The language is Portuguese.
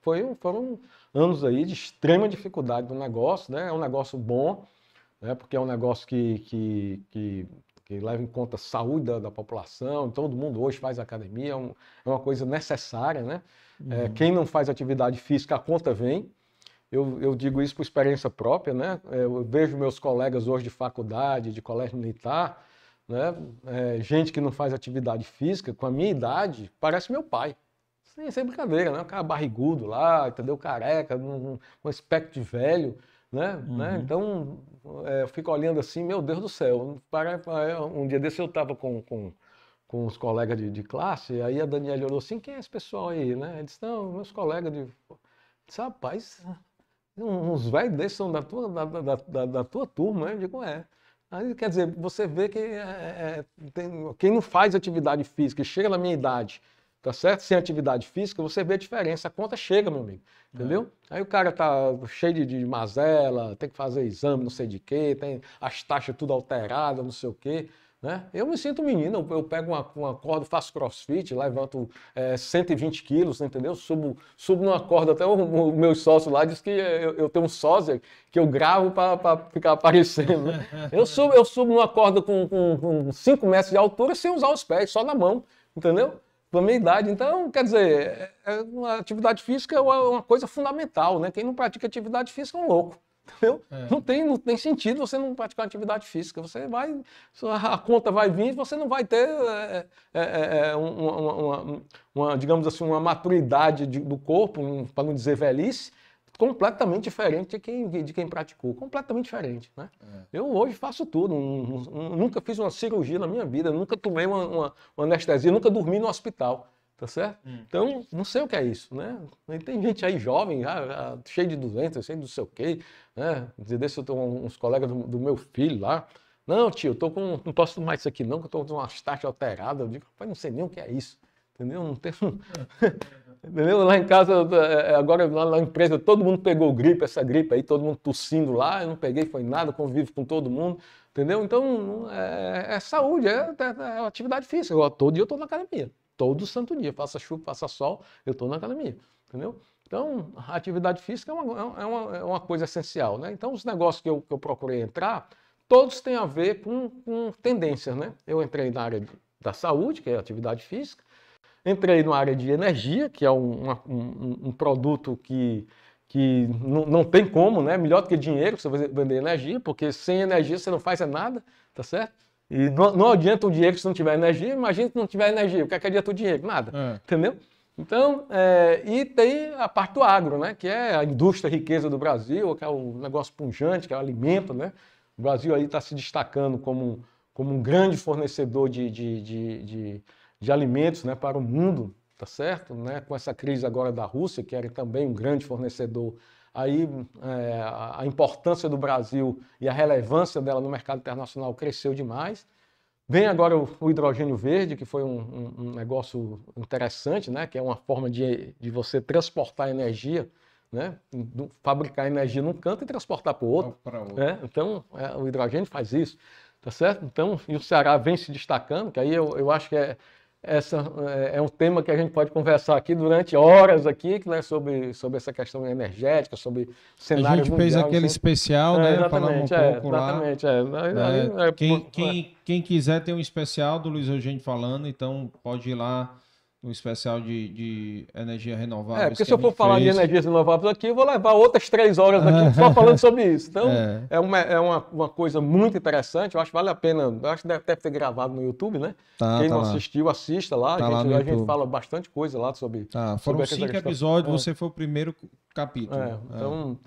foi, foram anos aí de extrema dificuldade do negócio, né? É um negócio bom, né? Porque é um negócio que, que, que, que leva em conta a saúde da, da, população. Todo mundo hoje faz academia, é, um, é uma coisa necessária, né? É, uhum. É, quem não faz atividade física, a conta vem. Eu, eu digo isso por experiência própria, né? É, eu vejo meus colegas hoje de faculdade, de colégio militar, né? É, gente que não faz atividade física, com a minha idade, parece meu pai. É, sem, sem é brincadeira, né? Um cara barrigudo lá, entendeu? Careca, um, um aspecto de velho, né? né? Uhum. né? Então, é, eu fico olhando assim, meu Deus do céu. Para, um dia desse eu estava com, com, com os colegas de, de classe, aí a Daniela olhou assim, quem é esse pessoal aí, né? Ele disse, meus colegas de... disse, rapaz, ah. uns velhos desses são da tua, da, da, da, da tua turma, né? eu digo, é. Aí, quer dizer, você vê que é, é, tem, quem não faz atividade física e chega na minha idade tá certo? Sem atividade física, você vê a diferença. A conta chega, meu amigo. Entendeu? É. Aí o cara tá cheio de, de, mazela, tem que fazer exame, não sei de quê, tem as taxas tudo alteradas, não sei o quê. Né? Eu me sinto menino, eu, eu pego uma, uma, corda, faço crossfit, levanto é, 120 quilos, entendeu? Subo, subo numa corda, até o, o meu sócio lá diz que eu, eu tenho um sósia que eu gravo para ficar aparecendo. Né? Eu, subo, eu subo numa corda com 5 metros de altura sem usar os pés, só na mão, entendeu? da minha idade. Então, quer dizer, é, é a atividade física é uma coisa fundamental, né? Quem não pratica atividade física é um louco. Entendeu? É. Não, tem, não tem sentido você não praticar atividade física. Você vai. A conta vai vir, você não vai ter é, é, é uma, uma, uma, digamos assim, uma maturidade de, do corpo, para não dizer velhice, completamente diferente de quem, de quem praticou, completamente diferente, né? É. Eu hoje faço tudo, nunca fiz uma cirurgia na minha vida, nunca tomei uma, uma, uma anestesia, nunca dormi no hospital, tá certo? Hum. Então, não sei o que é isso, né? E tem gente aí jovem, já, já, cheio de 200, cheio de não sei o quê, né? Desse eu tenho uns colegas do, do meu filho lá, não, tio, eu tô com, não posso tomar isso aqui não, que eu tô com uma taxas alterada, eu digo, pai, não sei nem o que é isso, entendeu? Não tenho... Entendeu? Lá em casa, é, é, agora lá na empresa, todo mundo pegou gripe, essa gripe aí, todo mundo tossindo lá, eu não peguei, foi nada, convivo com todo mundo, entendeu? Então, é, é saúde, é, é, é atividade física. Eu, todo dia eu estou na academia, todo santo dia, faça chuva, faça sol, eu estou na academia, entendeu? Então, a atividade física é uma, é uma, é uma coisa essencial, né? Então, os negócios que eu, que eu procurei entrar, todos têm a ver com, com tendências, né? Eu entrei na área da saúde, que é atividade física, Entrei na área de energia, que é um, um, um produto que, que não, não, tem como, né? Melhor do que dinheiro você vender energia, porque sem energia você não faz nada, tá certo? E não, não adianta o dinheiro se não tiver energia. Imagina se não tiver energia, o que, é que adianta o dinheiro? Nada, é. entendeu? Então, é, e tem a parte do agro, né, que é a indústria riqueza do Brasil, que é o negócio punjante, que é o alimento. Né? O Brasil aí está se destacando como, como um grande fornecedor de, de, de, de, de alimentos né, para o mundo, tá certo? Né? Com essa crise agora da Rússia, que era também um grande fornecedor, aí é, a importância do Brasil e a relevância dela no mercado internacional cresceu demais. Vem agora o, hidrogênio verde, que foi um, um, um, negócio interessante, né? que é uma forma de, de você transportar energia, né? fabricar energia num canto e transportar para o outro. outro. Né? Então, é, o hidrogênio faz isso. Tá certo? Então, e o Ceará vem se destacando, que aí eu, eu acho que é, essa, é, é um tema que a gente pode conversar aqui durante horas aqui, né, sobre, sobre essa questão energética, sobre cenário A gente mundial, fez aquele assim. especial, né? É, exatamente, um é, pouco exatamente, lá. É. Aí, aí, né? quem, quem, é. quem quiser tem um especial do Luiz Eugênio falando, então pode ir lá um especial de, de, energia renovável. É, porque se eu for falar fez. de energias renováveis aqui, eu vou levar outras três horas aqui só falando sobre isso. Então, é, é, uma, é uma, uma, coisa muito interessante, eu acho que vale a pena, eu acho que deve, ter gravado no YouTube, né? Tá, Quem tá não lá. assistiu, assista lá. Tá a, gente, lá a gente, fala bastante coisa lá sobre... Tá, foram sobre cinco episódios, é. você foi o primeiro capítulo. É, então... É.